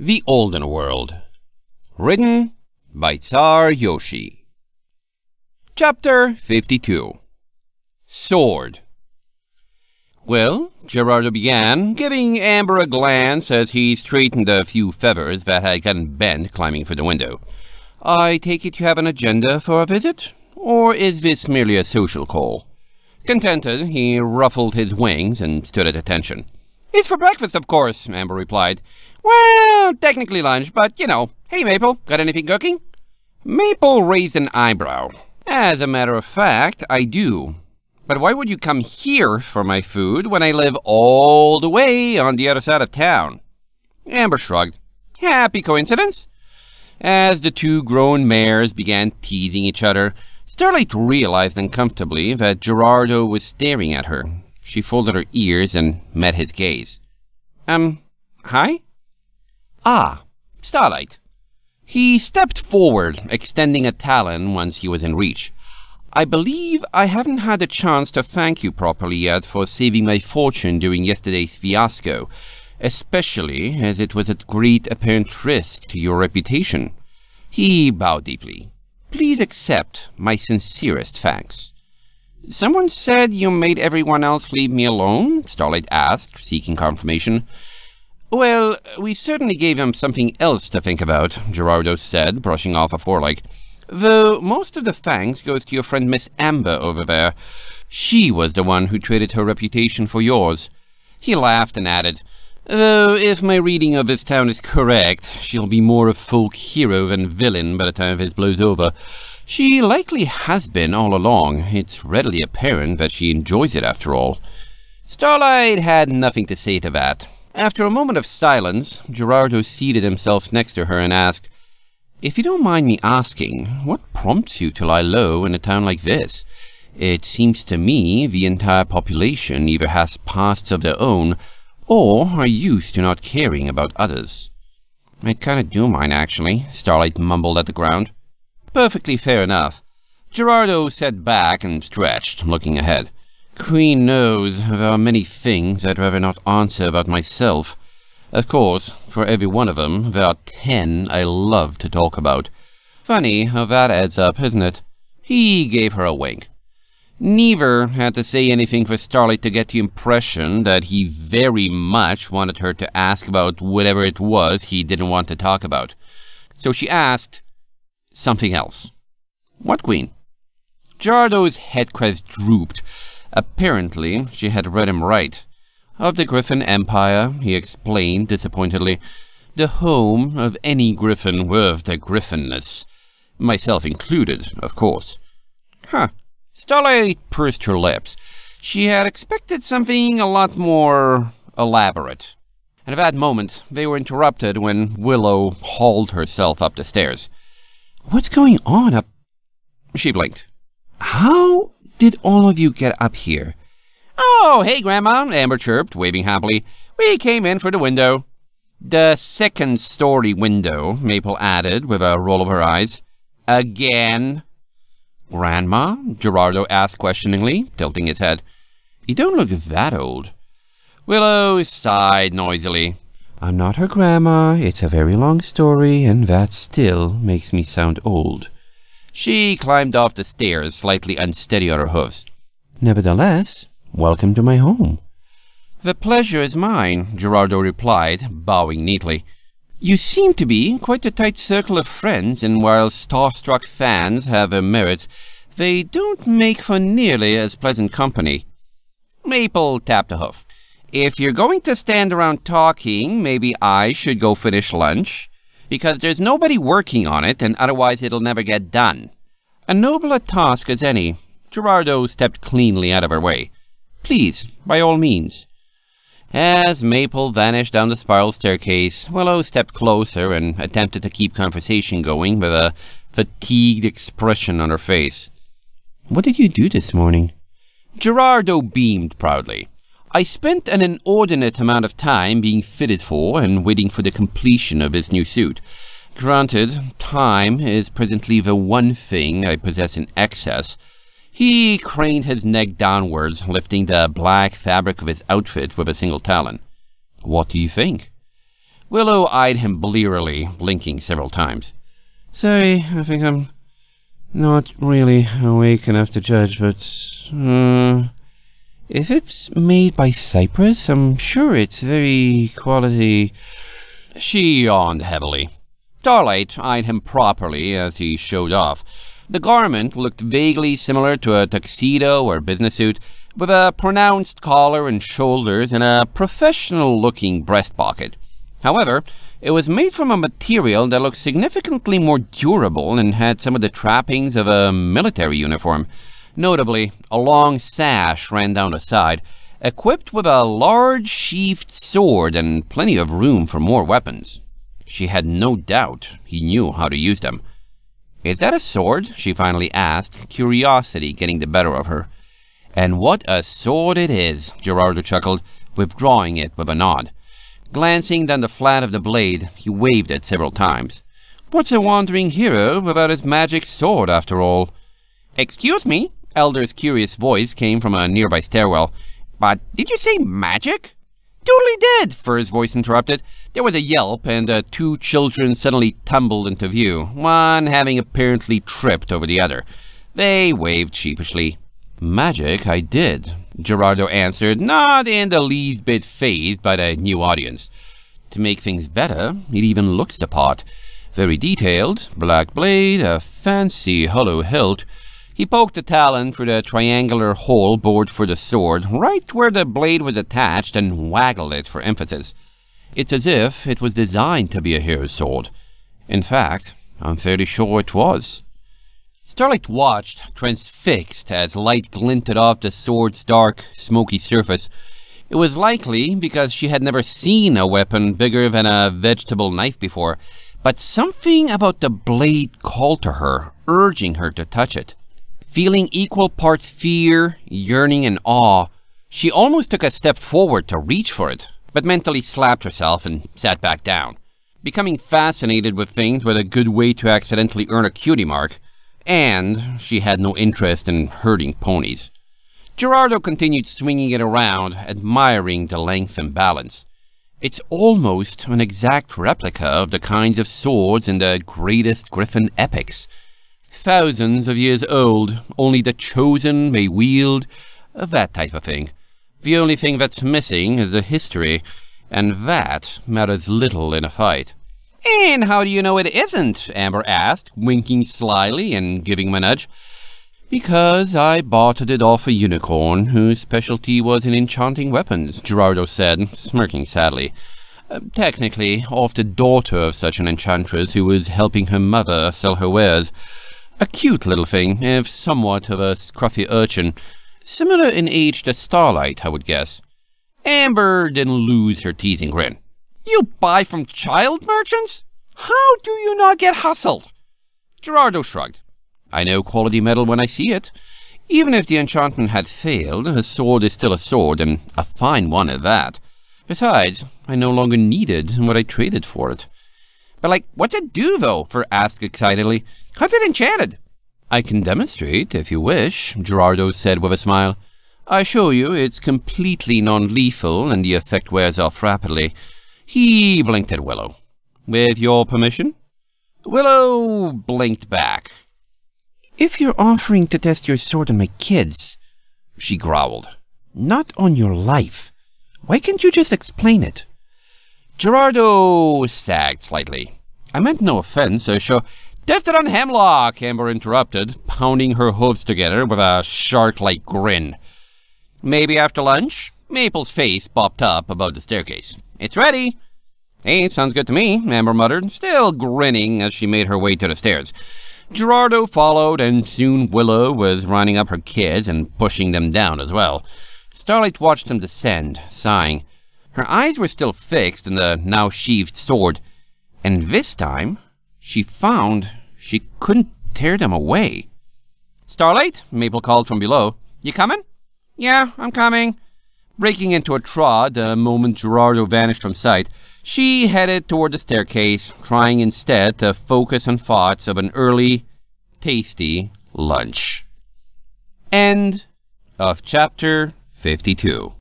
The Olden World Written by Tsar Yoshi Chapter 52 Sword Well, Gerardo began, giving Amber a glance as he straightened a few feathers that had gotten bent climbing through the window. I take it you have an agenda for a visit? Or is this merely a social call? Contented, he ruffled his wings and stood at attention. It's for breakfast, of course, Amber replied. Well, technically lunch, but you know. Hey, Maple, got anything cooking? Maple raised an eyebrow. As a matter of fact, I do. But why would you come here for my food when I live all the way on the other side of town? Amber shrugged. Happy coincidence. As the two grown mares began teasing each other, Starlight realized uncomfortably that Gerardo was staring at her. She folded her ears and met his gaze. Um, hi? Ah, Starlight. He stepped forward, extending a talon once he was in reach. I believe I haven't had a chance to thank you properly yet for saving my fortune during yesterday's fiasco, especially as it was at great apparent risk to your reputation. He bowed deeply. Please accept my sincerest thanks. Someone said you made everyone else leave me alone? Starlight asked, seeking confirmation. Well, we certainly gave him something else to think about, Gerardo said, brushing off a foreleg. Though most of the thanks goes to your friend Miss Amber over there. She was the one who traded her reputation for yours. He laughed and added, Though if my reading of this town is correct, she'll be more a folk hero than villain by the time this blows over. She likely has been all along. It's readily apparent that she enjoys it after all. Starlight had nothing to say to that. After a moment of silence, Gerardo seated himself next to her and asked, If you don't mind me asking, what prompts you to lie low in a town like this? It seems to me the entire population either has pasts of their own or are used to not caring about others. I kind of do mind, actually, Starlight mumbled at the ground. Perfectly fair enough. Gerardo sat back and stretched, looking ahead. Queen knows there are many things I'd rather not answer about myself. Of course, for every one of them, there are ten I love to talk about. Funny how that adds up, isn't it? He gave her a wink. Neither had to say anything for Starlight to get the impression that he very much wanted her to ask about whatever it was he didn't want to talk about. So she asked, something else. What queen? Gerardo's head drooped. Apparently, she had read him right. Of the Griffin Empire, he explained disappointedly, the home of any griffin worth a griffinness. Myself included, of course. Huh. Starlight pursed her lips. She had expected something a lot more elaborate. at that moment, they were interrupted when Willow hauled herself up the stairs. What's going on up? She blinked. How did all of you get up here? Oh, hey, Grandma, Amber chirped, waving happily. We came in for the window. The second story window, Maple added with a roll of her eyes. Again. Grandma? Gerardo asked questioningly, tilting his head. You don't look that old. Willow sighed noisily. I'm not her grandma, it's a very long story, and that still makes me sound old. She climbed off the stairs, slightly unsteady on her hoofs. Nevertheless, welcome to my home. The pleasure is mine, Gerardo replied, bowing neatly. You seem to be quite a tight circle of friends, and while struck fans have their merits, they don't make for nearly as pleasant company. Maple tapped a hoof if you're going to stand around talking, maybe I should go finish lunch, because there's nobody working on it, and otherwise it'll never get done. A noble task as any, Gerardo stepped cleanly out of her way. Please, by all means. As Maple vanished down the spiral staircase, Willow stepped closer and attempted to keep conversation going with a fatigued expression on her face. What did you do this morning? Gerardo beamed proudly. I spent an inordinate amount of time being fitted for and waiting for the completion of this new suit. Granted, time is presently the one thing I possess in excess. He craned his neck downwards, lifting the black fabric of his outfit with a single talon. What do you think? Willow eyed him blearily, blinking several times. Sorry, I think I'm not really awake enough to judge, but... Uh, if it's made by Cyprus, I'm sure it's very quality. She yawned heavily. Starlight eyed him properly as he showed off. The garment looked vaguely similar to a tuxedo or business suit, with a pronounced collar and shoulders and a professional-looking breast pocket. However, it was made from a material that looked significantly more durable and had some of the trappings of a military uniform. Notably, a long sash ran down the side, equipped with a large sheathed sword and plenty of room for more weapons. She had no doubt he knew how to use them. Is that a sword? she finally asked, curiosity getting the better of her. And what a sword it is, Gerardo chuckled, withdrawing it with a nod. Glancing down the flat of the blade, he waved it several times. What's a wandering hero without his magic sword, after all? Excuse me, elder's curious voice came from a nearby stairwell. But did you say magic? Totally did, Fur's voice interrupted. There was a yelp, and uh, two children suddenly tumbled into view, one having apparently tripped over the other. They waved sheepishly. Magic, I did, Gerardo answered, not in the least bit phased by the new audience. To make things better, it even looks the part. Very detailed, black blade, a fancy hollow hilt, he poked the talon through the triangular hole bored for the sword, right where the blade was attached, and waggled it for emphasis. It's as if it was designed to be a hero's sword. In fact, I'm fairly sure it was. Starlight watched, transfixed, as light glinted off the sword's dark, smoky surface. It was likely because she had never seen a weapon bigger than a vegetable knife before, but something about the blade called to her, urging her to touch it. Feeling equal parts fear, yearning, and awe, she almost took a step forward to reach for it, but mentally slapped herself and sat back down. Becoming fascinated with things was a good way to accidentally earn a cutie mark, and she had no interest in herding ponies. Gerardo continued swinging it around, admiring the length and balance. It's almost an exact replica of the kinds of swords in the greatest Griffin epics, thousands of years old, only the chosen may wield, uh, that type of thing. The only thing that's missing is the history, and that matters little in a fight. And how do you know it isn't? Amber asked, winking slyly and giving him a nudge. Because I bartered it off a unicorn whose specialty was in enchanting weapons, Gerardo said, smirking sadly. Uh, technically, off the daughter of such an enchantress who was helping her mother sell her wares. A cute little thing, if eh, somewhat of a scruffy urchin, similar in age to Starlight, I would guess. Amber didn't lose her teasing grin. You buy from child merchants? How do you not get hustled? Gerardo shrugged. I know quality metal when I see it. Even if the enchantment had failed, a sword is still a sword, and a fine one at that. Besides, I no longer needed what I traded for it. But like, what's it do, though? For asked excitedly. I've it enchanted. I can demonstrate, if you wish, Gerardo said with a smile. I assure you it's completely non-lethal and the effect wears off rapidly. He blinked at Willow. With your permission? Willow blinked back. If you're offering to test your sword on my kids, she growled, not on your life. Why can't you just explain it? Gerardo sagged slightly. I meant no offense, so sure. Tested on hemlock, Amber interrupted, pounding her hooves together with a shark-like grin. Maybe after lunch? Maple's face popped up above the staircase. It's ready. Hey, sounds good to me, Amber muttered, still grinning as she made her way to the stairs. Gerardo followed, and soon Willow was running up her kids and pushing them down as well. Starlight watched them descend, sighing. Her eyes were still fixed on the now sheathed sword, and this time she found she couldn't tear them away. Starlight, Maple called from below. You coming? Yeah, I'm coming. Breaking into a trot the moment Gerardo vanished from sight, she headed toward the staircase, trying instead to focus on thoughts of an early, tasty lunch. End of chapter 52.